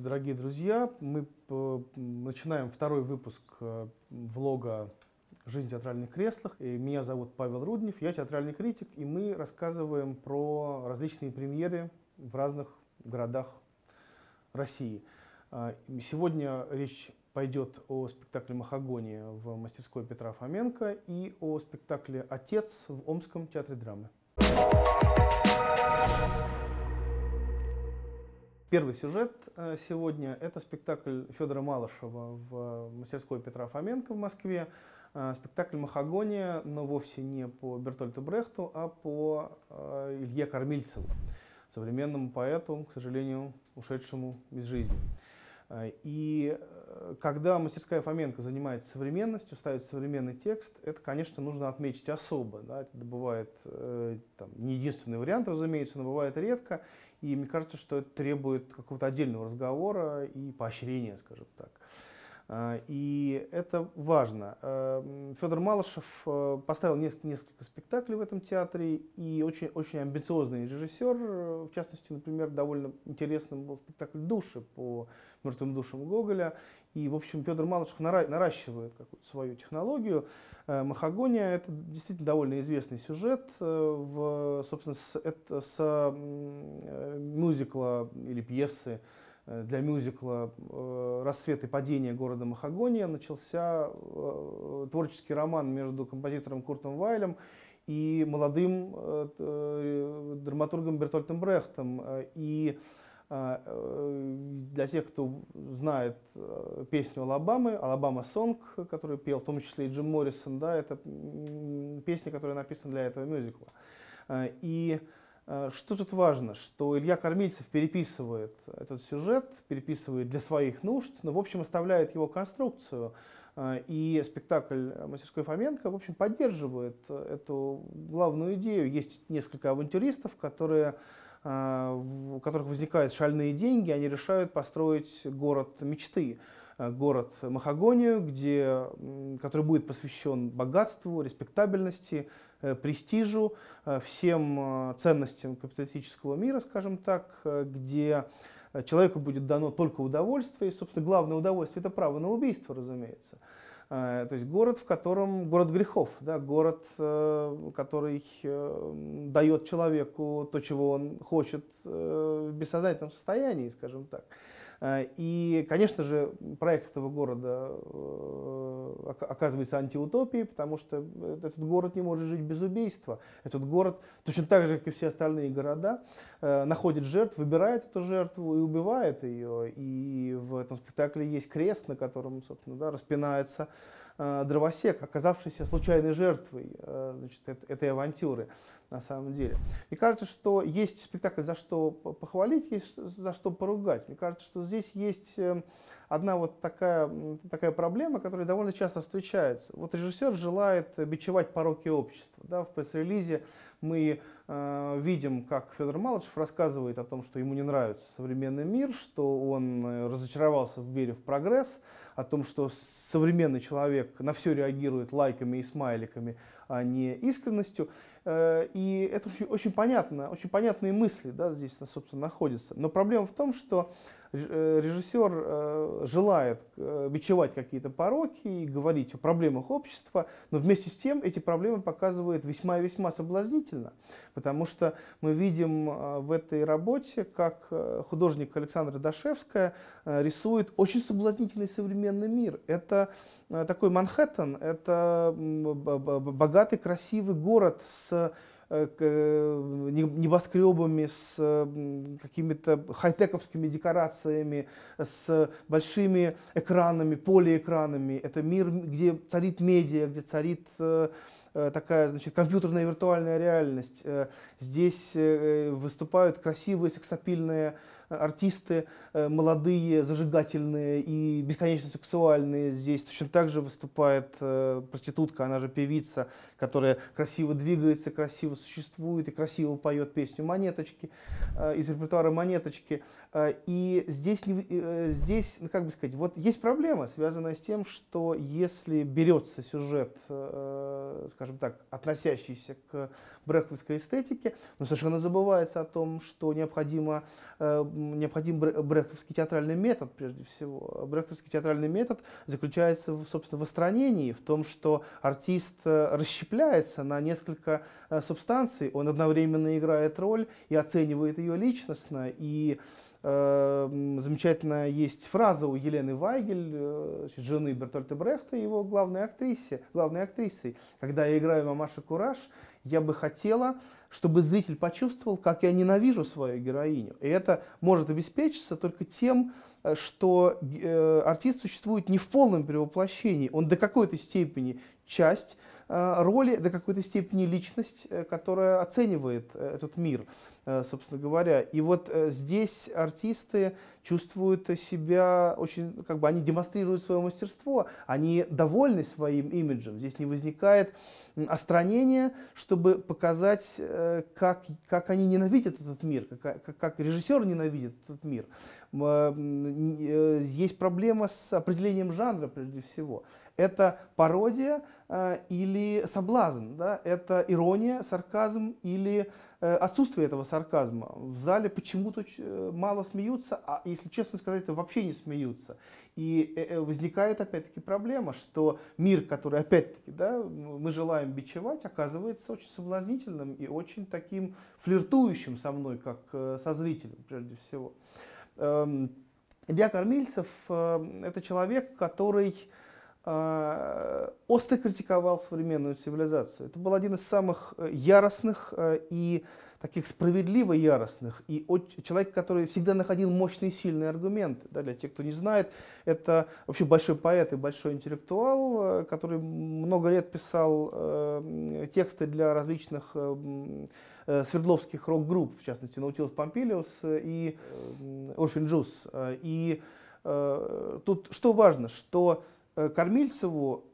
Здравствуйте, дорогие друзья! Мы э, начинаем второй выпуск э, влога «Жизнь в театральных креслах». И меня зовут Павел Руднев, я театральный критик, и мы рассказываем про различные премьеры в разных городах России. Э, сегодня речь пойдет о спектакле «Махагония» в мастерской Петра Фоменко и о спектакле «Отец» в Омском театре драмы. Первый сюжет э, сегодня – это спектакль Федора Малышева в э, мастерской Петра Фоменко в Москве. Э, спектакль «Махагония», но вовсе не по Бертольту Брехту, а по Илье Кормильцеву, современному поэту, к сожалению, ушедшему из жизни. И когда мастерская Фоменко занимается современностью, ставит современный текст, это, конечно, нужно отметить особо. Да? Это бывает там, не единственный вариант, разумеется, но бывает редко. И мне кажется, что это требует какого-то отдельного разговора и поощрения, скажем так. А, и это важно. А, Федор Малышев э, поставил несколько спектаклей в этом театре, и очень, очень амбициозный режиссер, э, в частности, например, довольно интересным был спектакль «Души» по мертвым душам Гоголя. И, в общем, Федор Малышев нара наращивает свою технологию. Э, «Махагония» — это действительно довольно известный сюжет, в, собственно, с, это, с мюзикла или пьесы Э, для мюзикла э, «Рассвет и падение города Махагония» начался э, творческий роман между композитором Куртом Вайлем и молодым драматургом Бертольтом Брехтом. И для тех, кто знает песню Алабамы, «Алабама Сонг», которую пел в том числе и Джим Моррисон, да, это песня, которая написана для этого мюзикла. И Э, что тут важно, что Илья Кормильцев переписывает этот сюжет, переписывает для своих нужд, но, ну, в общем, оставляет его конструкцию. Э, и спектакль «Мастерской Фоменко», в общем, поддерживает э, эту главную идею. Есть несколько авантюристов, которые, у которых возникают шальные деньги, они решают построить город мечты – Э, город Махагонию, где, который будет посвящен богатству, респектабельности, э, престижу, э, всем ценностям капиталистического мира, скажем так, где человеку будет дано только удовольствие. И, собственно, главное удовольствие – это право на убийство, разумеется. То есть город, в котором город грехов, да, город, который дает человеку то, чего он хочет в бессознательном состоянии, скажем так. Э, и, конечно же, проект этого города э, оказывается антиутопией, потому что этот город не может жить без убийства. Этот город, точно так же, как и все остальные города, э, находит жертву, выбирает эту жертву и убивает ее. И в этом спектакле есть крест, на котором, собственно, да, распинается Э, дровосек, оказавшийся случайной жертвой э, значит, этой авантюры на самом деле. Мне кажется, что есть спектакль за что похвалить, есть за что поругать. Мне кажется, что здесь есть э, одна вот такая, такая проблема, которая довольно часто встречается. Вот режиссер желает бичевать пороки общества. Да, в пресс-релизе мы э, видим, как Федор Малышев рассказывает о том, что ему не нравится современный мир, что он э, разочаровался в вере в прогресс, о том, что современный человек на все реагирует лайками и смайликами, а не искренностью. Э, и это очень, очень понятно, очень понятные мысли да, здесь, собственно, находятся. Но проблема в том, что э, режиссер желает бичевать какие-то пороки и говорить о проблемах общества, но вместе с тем эти проблемы показывает весьма и весьма соблазнительно, положительно, потому что мы видим э, в этой работе, как э, художник Александра Дашевская э, рисует очень соблазнительный современный мир. Это такой Манхэттен, это богатый, красивый город с небоскребами, с какими-то хай-тековскими декорациями, с большими экранами, полиэкранами. Это мир, где царит медиа, где царит Э, такая, значит, компьютерная виртуальная реальность. Э, здесь э, выступают красивые сексапильные артисты, молодые, зажигательные и бесконечно сексуальные. Здесь точно так же выступает проститутка, она же певица которая красиво двигается, красиво существует и красиво поет песню «Монеточки» э, из репертуара «Монеточки». Э, и здесь, э, здесь, ну, как бы сказать, вот есть проблема, связанная с тем, что если берется сюжет, скажем так, относящийся к бреховской эстетике, но совершенно забывается о том, что необходимо, необходим брехтовский театральный метод, прежде всего. Брехтовский театральный метод заключается, собственно, в остранении, в том, что артист расщепляет чепляется на несколько э, субстанций, он одновременно играет роль и оценивает ее личностно, и э, эм, замечательно есть фраза у Елены Вайгель, э, жены Бертольта Брехта, его главной, актрисы, главной актрисой. Когда я играю «Мамаша Кураж», я бы хотела, чтобы зритель почувствовал, как я ненавижу свою героиню. И это может обеспечиться только тем, э, что э, артист существует не в полном перевоплощении, он до какой-то степени часть Э, роли, до какой-то степени личность, э, которая оценивает э, этот мир, собственно говоря. И вот здесь артисты чувствуют себя очень, как бы они демонстрируют свое мастерство, они довольны своим имиджем. Здесь не возникает остранения, чтобы показать, э, как, как они ненавидят этот мир, как, а, как, как режиссер ненавидит этот мир. А, э, есть проблема с определением жанра прежде всего. Это пародия а, или соблазн, да? это ирония, сарказм или Э, отсутствие этого сарказма. В зале почему-то э, мало смеются, а если честно сказать, то вообще не смеются. И э, возникает опять-таки проблема, что мир, который опять-таки да, мы желаем бичевать, оказывается очень соблазнительным и очень таким флиртующим со мной, как со зрителем прежде всего. Эм, Илья Кормильцев – это человек, который а, остро критиковал современную цивилизацию. Это был один из самых э, яростных э, и таких справедливо яростных, и человек, который всегда находил мощные сильные аргументы. Да, для тех, кто не знает, это вообще большой поэт и большой интеллектуал, э, который много лет писал э, тексты для различных э, свердловских рок-групп, в частности, Наутилус Помпилиус и Орфин Джус. И э, тут что важно, что Э, кормильцеву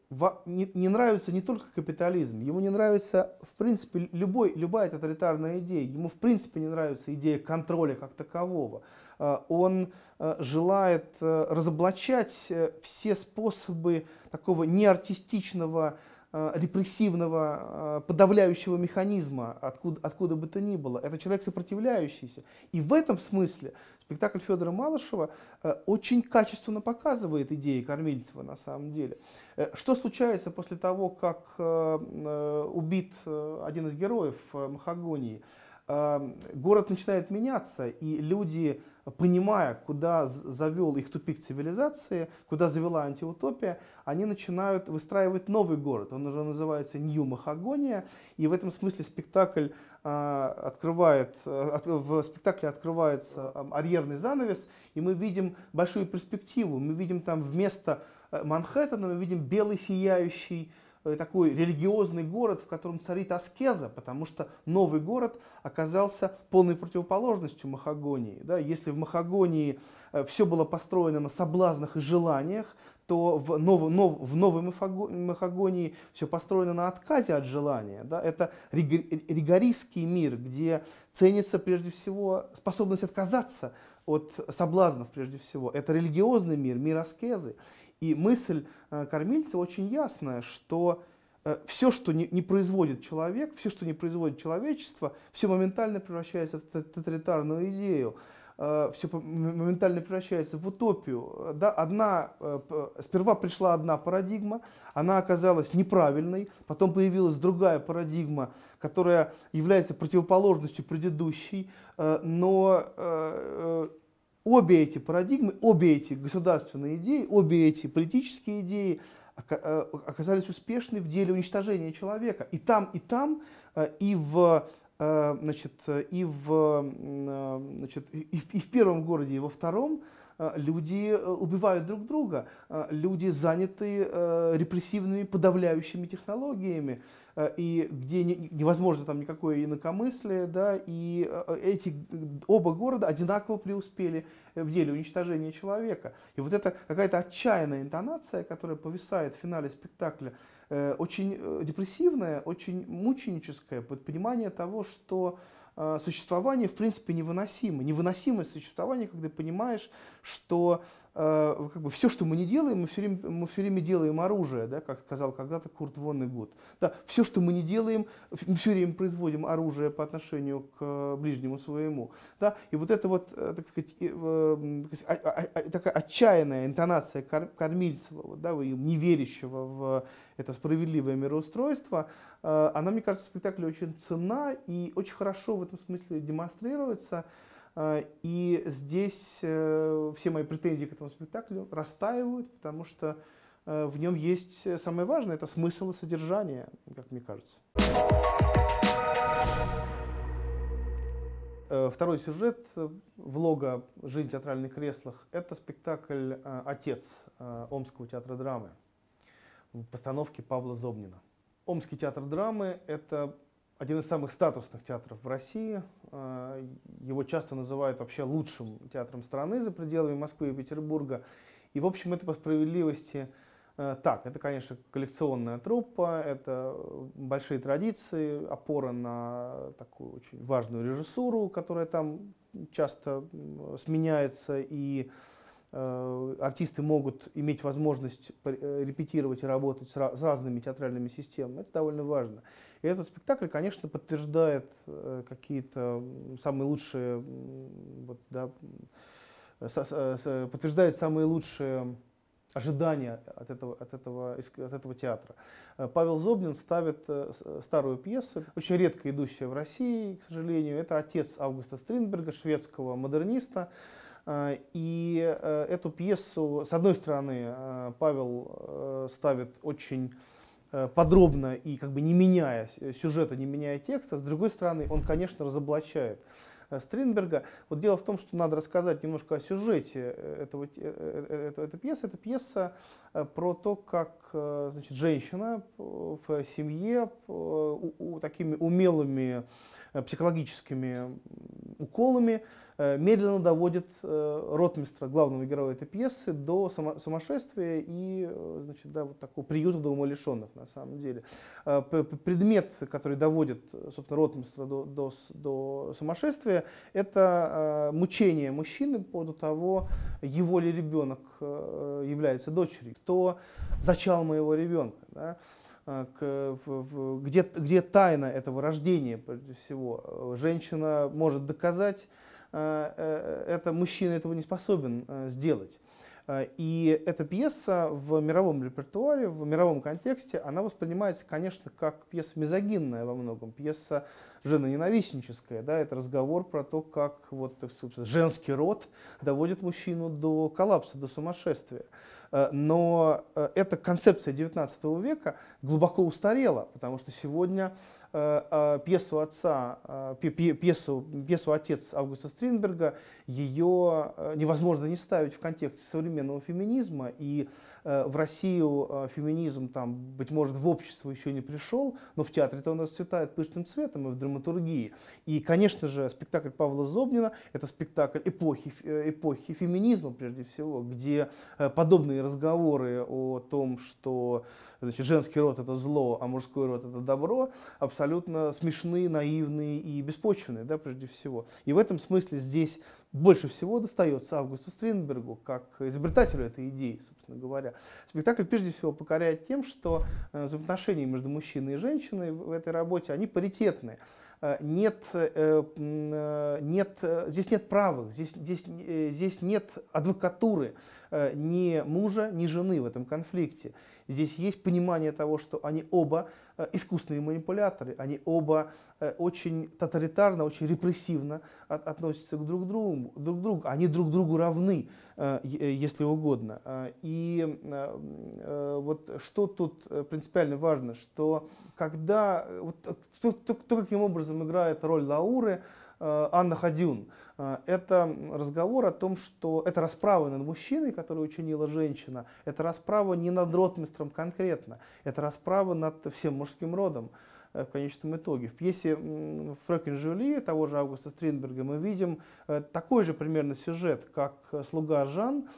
не нравится не только капитализм, ему не нравится, в принципе, любой, любая тоталитарная идея, ему, в принципе, не нравится идея контроля как такового. Э, он э, желает разоблачать все способы такого неартистичного Э, репрессивного, э, подавляющего механизма, откуда, откуда бы то ни было. Это человек сопротивляющийся. И в этом смысле спектакль Федора Малышева э, очень качественно показывает идеи Кормильцева на самом деле. Что случается после того, как убит один из героев Махагонии? Эм, город начинает меняться, и люди, понимая, куда завел их тупик цивилизации, куда завела антиутопия, они начинают выстраивать новый город. Он уже называется Нью-Махагония, и в этом смысле спектакль э, открывает, э, в спектакле открывается эм, арьерный занавес, и мы видим большую перспективу. Мы видим там вместо э, Манхэттена, мы видим белый сияющий Э, такой религиозный город, в котором царит аскеза, потому что новый город оказался полной противоположностью Махагонии. Да? Если в Махагонии э, все было построено на соблазнах и желаниях, то в, нов, нов, в новой Махагонии все построено на отказе от желания. Да? Это ригористский мир, где ценится прежде всего способность отказаться от соблазнов прежде всего. Это религиозный мир, мир аскезы. И мысль э, кормильца очень ясная, что э, все, что не, не производит человек, все, что не производит человечество, все моментально превращается в тоталитарную идею, э, все моментально превращается в утопию. Да, одна, сперва пришла одна парадигма, она оказалась неправильной, потом появилась другая парадигма, которая является противоположностью предыдущей, но обе эти парадигмы, обе эти государственные идеи, обе эти политические идеи э, оказались успешны в деле уничтожения человека. И там, и там, э, и в э, значит, и в, значит, и в, и в первом городе, и во втором Э, люди э, убивают друг друга, э, люди заняты репрессивными подавляющими технологиями, и где невозможно там никакое инакомыслие, да, и эти оба города одинаково преуспели в деле уничтожения человека. И вот это какая-то отчаянная интонация, которая повисает в финале спектакля, очень депрессивная, очень мученическая, под понимание того, что Э, существование, в принципе, невыносимо. Невыносимое существование, когда понимаешь, что Э, как бы все, что мы не делаем, мы все время, мы все время делаем оружие, да, как сказал когда-то Курт Воннегуд. Да, все, что мы не делаем, мы все время производим оружие по отношению к э, ближнему своему. Да, и вот это вот, э, так сказать, а, а, а, такая отчаянная интонация Кормильцева, да, не верящего в это справедливое мироустройство, она, мне кажется, в спектакле очень ценна и очень хорошо в этом смысле демонстрируется. Э, и здесь э, все мои претензии к этому спектаклю растаивают, потому что э, в нем есть самое важное, это смысл и содержание, как мне кажется. Второй сюжет влога «Жизнь в театральных креслах» — это спектакль «Отец» Омского театра драмы в постановке Павла Зобнина. Омский театр драмы — это один из самых статусных театров в России. А, его часто называют вообще лучшим театром страны за пределами Москвы и Петербурга. И, в общем, это по справедливости э, так. Это, конечно, коллекционная труппа, это э, большие традиции, опора на такую очень важную режиссуру, которая там часто сменяется и Э, артисты могут иметь возможность э, репетировать и работать с разными театральными системами. Это довольно важно. И этот спектакль, конечно, подтверждает э, какие-то самые лучшие, вот, да, подтверждает самые лучшие ожидания от этого, от этого, от этого театра. Павел Зобнин ставит старую пьесу, очень редко идущая в России, к сожалению. Это отец Августа Стринберга, шведского модерниста. Э, и э, эту пьесу, с одной стороны, э, Павел ставит очень подробно и как бы не меняя сюжета, не меняя текста, с другой стороны, он, конечно, разоблачает Стринберга. Вот дело в том, что надо рассказать немножко о сюжете этого, этого, этой пьесы. Это пьеса про то, как значит, женщина в семье у, у, такими умелыми психологическими уколами э, медленно доводит э, ротмистра, главного героя этой пьесы, до сумасшествия и э, значит, да, вот такого приюта для умалишенных, на самом деле. Предмет, который доводит, собственно, ротмистра до, до, до сумасшествия, это мучение мужчины по поводу того, его ли ребенок является дочерью, кто зачал моего ребенка. Да? Э, к, в, в, где, где тайна этого рождения, прежде всего. Э, женщина может доказать, э, это мужчина этого не способен сделать. Э, и эта пьеса в мировом репертуаре, в мировом контексте, она воспринимается, конечно, как пьеса мизогинная во многом, пьеса женоненавистническая. Да? Это разговор про то, как вот, женский род доводит мужчину до коллапса, до сумасшествия. Э, но э, эта концепция XIX века глубоко устарела, потому что сегодня Э, а, пьесу отца, а, пьесу, пьесу «Отец» Августа Стринберга, ее э, невозможно не ставить в контексте современного феминизма. И э, в Россию феминизм, там, быть может, в общество еще не пришел, но в театре-то он расцветает пышным цветом и в драматургии. И, конечно же, спектакль Павла Зобнина – это спектакль эпохи, эпохи феминизма, прежде всего, где подобные разговоры о том, что значит, женский род это зло, а мужской род это добро, абсолютно смешные, наивные и беспочвенные, да, прежде всего. И в этом смысле здесь больше всего достается Августу Стринбергу, как изобретателю этой идеи, собственно говоря. Спектакль прежде всего покоряет тем, что э, взаимоотношения между мужчиной и женщиной в этой работе, они паритетные э, нет, э, нет, здесь нет правых, здесь, здесь, здесь нет адвокатуры ни мужа, ни жены в этом конфликте. Здесь есть понимание того, что они оба э, искусственные манипуляторы, они оба э, очень тоталитарно, очень репрессивно относятся к друг другу, друг другу, они друг другу равны, э, если угодно. И вот что тут принципиально важно, что когда, вот, то, то, то каким образом играет роль Лауры, Э, Анна Хадюн. Э, это разговор о том, что это расправа над мужчиной, которую учинила женщина, это расправа не над ротмистром конкретно, это расправа над всем мужским родом э, в конечном итоге. В пьесе «Фрекен Жюли» того же Августа Стринберга мы видим такой же примерно сюжет, как «Слуга Жан»,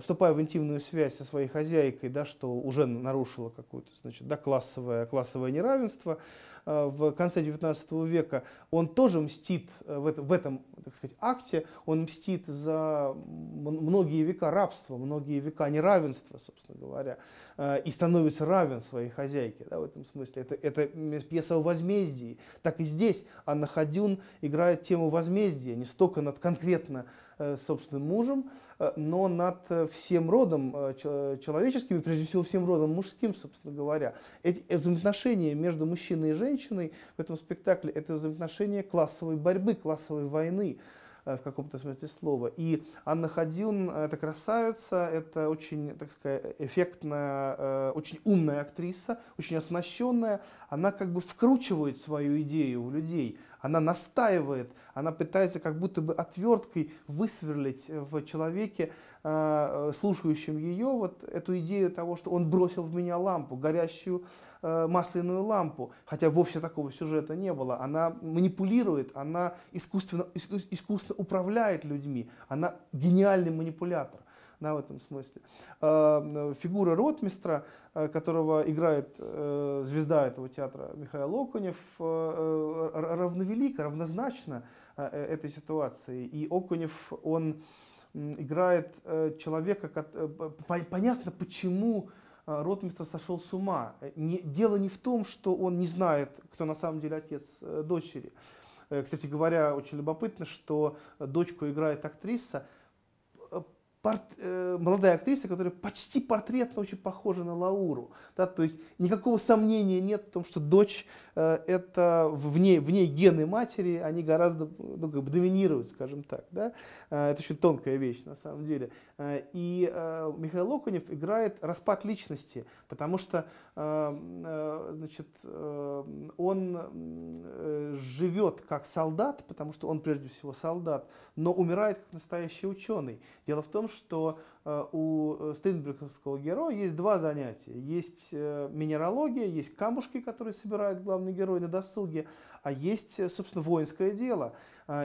вступая в интимную связь со своей хозяйкой, да, что уже нарушило какое-то значит, да, классовое, классовое неравенство, Э, в конце 19 века, он тоже мстит э, в этом, так сказать, акте, он мстит за многие века рабства, многие века неравенства, собственно говоря, э, и становится равен своей хозяйке да, в этом смысле. Это, это пьеса о возмездии. Так и здесь Анна Хадюн играет тему возмездия не столько над конкретно Э, собственным мужем, э, но над э, всем родом человеческим, и прежде всего всем родом мужским, собственно говоря. Эти взаимоотношения между мужчиной и женщиной в этом спектакле – это взаимоотношения классовой борьбы, классовой войны в каком-то смысле слова. И Анна Хадюн – это красавица, это очень, так сказать, эффектная, очень умная актриса, очень оснащенная. Она как бы вкручивает свою идею в людей – она настаивает, она пытается как будто бы отверткой высверлить в человеке, э, э, слушающем ее, вот эту идею того, что он бросил в меня лампу, горящую э, масляную лампу, хотя вовсе такого сюжета не было. Она манипулирует, она искусственно, искусственно управляет людьми, она гениальный манипулятор да, в этом смысле. Эм, фигура ротмистра, э, которого играет э, звезда этого театра Михаил Окунев, э, равновелика, равнозначно этой ситуации. И Окунев, он играет человека, понятно почему ротмистр сошел с ума. Не, дело не в том, что он не знает, кто на самом деле отец дочери. Кстати говоря, очень любопытно, что дочку играет актриса, порт, э, молодая актриса, которая почти портретно очень похожа на Лауру. Да, то есть никакого сомнения нет в том, что дочь э, это в ней, в ней гены матери, они гораздо ну, как бы доминируют, скажем так. Да? Э, это очень тонкая вещь на самом деле. Э, и э, Михаил Окунев играет распад личности, потому что э, э, значит, э, он э, живет как солдат, потому что он прежде всего солдат, но умирает как настоящий ученый. Дело в том, что э, у э, Стринберговского героя есть два занятия. Есть э, минералогия, есть камушки, которые собирает главный герой на досуге, а есть, собственно, воинское дело.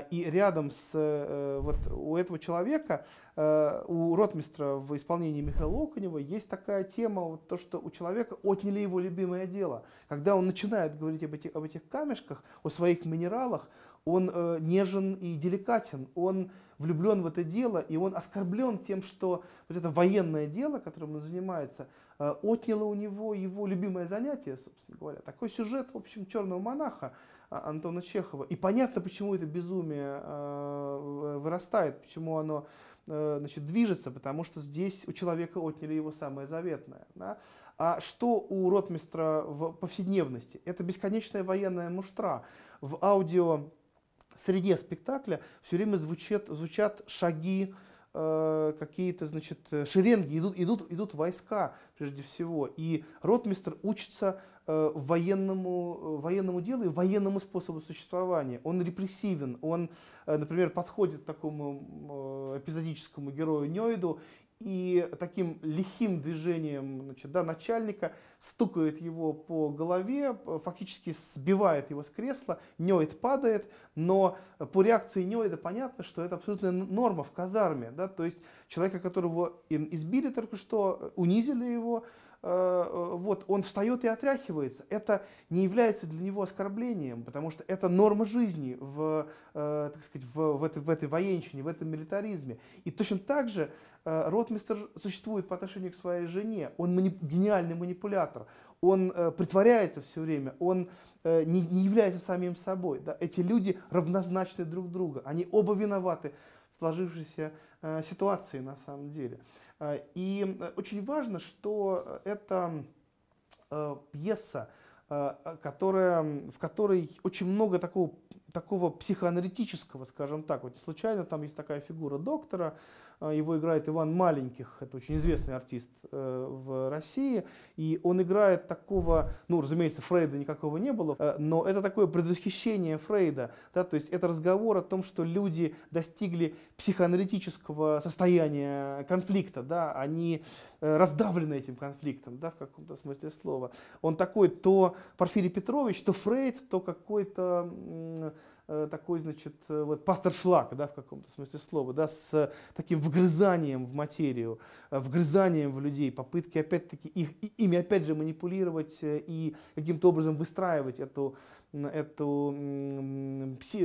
И рядом с вот у этого человека, у ротмистра в исполнении Михаила Окунева, есть такая тема, вот то, что у человека отняли его любимое дело. Когда он начинает говорить об этих, об этих камешках, о своих минералах, он э, нежен и деликатен, он влюблен в это дело, и он оскорблен тем, что вот это военное дело, которым он занимается, э, отняло у него его любимое занятие, собственно говоря. Такой сюжет, в общем, черного монаха а, Антона Чехова. И понятно, почему это безумие э, э, вырастает, почему оно э, значит, движется, потому что здесь у человека отняли его самое заветное. Да? А что у ротмистра в повседневности? Это бесконечная военная муштра. В аудио среде спектакля все время звучат, звучат шаги, э, какие-то, значит, э, шеренги, идут, идут, идут войска прежде всего. И ротмистр учится э, военному, военному делу и военному способу существования. Он репрессивен, он, э, например, подходит к такому э, эпизодическому герою Нёйду и таким лихим движением значит, да, начальника стукает его по голове, фактически сбивает его с кресла, Нёид падает, но по реакции Нёида понятно, что это абсолютная норма в казарме. Да? То есть человека, которого избили только что, унизили его, Э, э, вот, он встает и отряхивается. Это не является для него оскорблением, потому что это норма жизни в, э, так сказать, в, в, этой, в этой военщине, в этом милитаризме. И точно так же ротмистер существует по отношению к своей жене. Он мани- гениальный манипулятор. Он э, притворяется все время, он э, не, не является самим собой. Да? Эти люди равнозначны друг другу. Они оба виноваты в сложившейся э, ситуации на самом деле. Э, и э, очень важно, что это э, пьеса, которая, в которой очень много такого, такого психоаналитического, скажем так. Вот случайно там есть такая фигура доктора, а, его играет Иван Маленьких, это очень известный артист э, в России. И он играет такого, ну, разумеется, Фрейда никакого не было, э, но это такое предвосхищение Фрейда. Да? То есть это разговор о том, что люди достигли психоаналитического состояния конфликта, да? они э, раздавлены этим конфликтом, да, в каком-то смысле слова. Он такой то Порфирий Петрович, то Фрейд, то какой-то Э, такой, значит, э, вот пасторшлаг, да, в каком-то смысле слова, да, с э, таким вгрызанием в материю, вгрызанием в людей, попытки, опять-таки, их, ими, опять же, манипулировать и каким-то образом выстраивать эту, эту пси,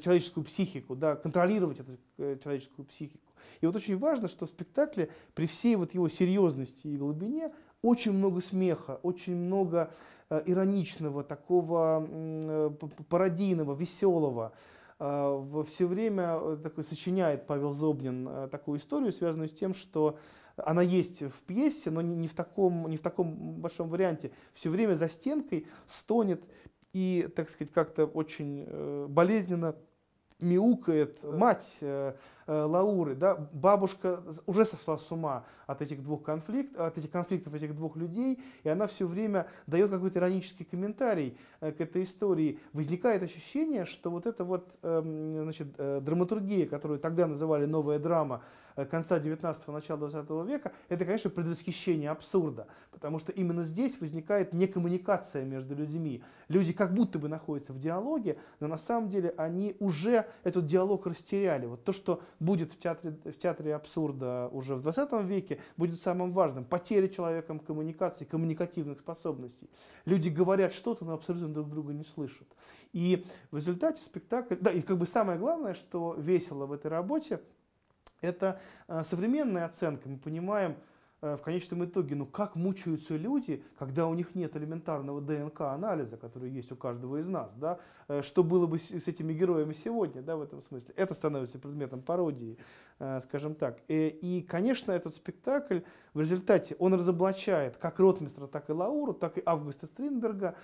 человеческую психику, да, контролировать эту человеческую психику. И вот очень важно, что в спектакле при всей вот его серьезности и глубине очень много смеха, очень много э, ироничного, такого э, пародийного, веселого. Э, все время э, такой сочиняет Павел Зобнин э, такую историю, связанную с тем, что она есть в пьесе, но не, не, в таком, не в таком большом варианте. Все время за стенкой стонет и, так сказать, как-то очень э, болезненно мяукает мать э, э, Лауры, да, бабушка уже сошла с ума от этих двух конфликтов, от этих конфликтов этих двух людей, и она все время дает какой-то иронический комментарий э, к этой истории. Возникает ощущение, что вот эта вот, э, значит, э, драматургия, которую тогда называли новая драма, Э, конца 19-го, начала 20 века, это, конечно, предвосхищение абсурда, потому что именно здесь возникает некоммуникация между людьми. Люди как будто бы находятся в диалоге, но на самом деле они уже этот диалог растеряли. Вот то, что будет в театре, в театре абсурда уже в 20 веке, будет самым важным. Потеря человеком коммуникации, коммуникативных способностей. Люди говорят что-то, но абсолютно друг друга не слышат. И в результате спектакль... Да, и как бы самое главное, что весело в этой работе – это э, современная оценка, мы понимаем, Э, в конечном итоге, ну как мучаются люди, когда у них нет элементарного ДНК-анализа, который есть у каждого из нас, да? Э, что было бы с, с этими героями сегодня, да, в этом смысле? Это становится предметом пародии, э, скажем так. И, и, конечно, этот спектакль в результате, он разоблачает как Ротмистра, так и Лауру, так и Августа Стринберга,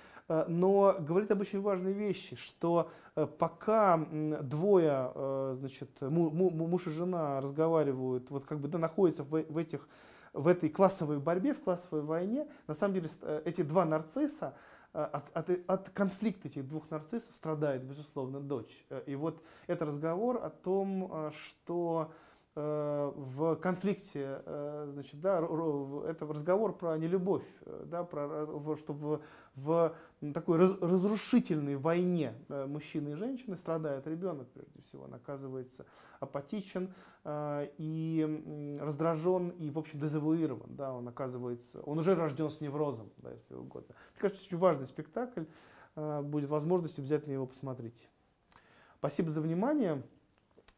но говорит об очень важной вещи, что пока двое, значит, муж и жена разговаривают, вот как бы, да, находятся в, в этих в этой классовой борьбе, в классовой войне, на самом деле э, эти два нарцисса, э, от, от, от конфликта этих двух нарциссов страдает, безусловно, дочь. Э, и вот это разговор о том, что Э, в конфликте, э, значит, да, это разговор про нелюбовь, э, да, про, что в, в такой разрушительной войне мужчины и женщины страдает ребенок, прежде всего, он оказывается апатичен и раздражен и, в общем, дезавуирован, да, он оказывается, он уже рожден с неврозом, да, если угодно. Мне кажется, очень важный спектакль, будет возможность обязательно его посмотреть. Спасибо за внимание.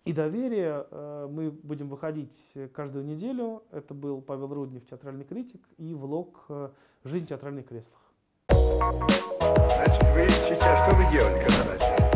И доверие. Э, мы будем выходить каждую неделю. Это был Павел Руднев, театральный критик, и влог э, «Жизнь в театральных креслах». Значит, вы сейчас что вы делали, когда начали?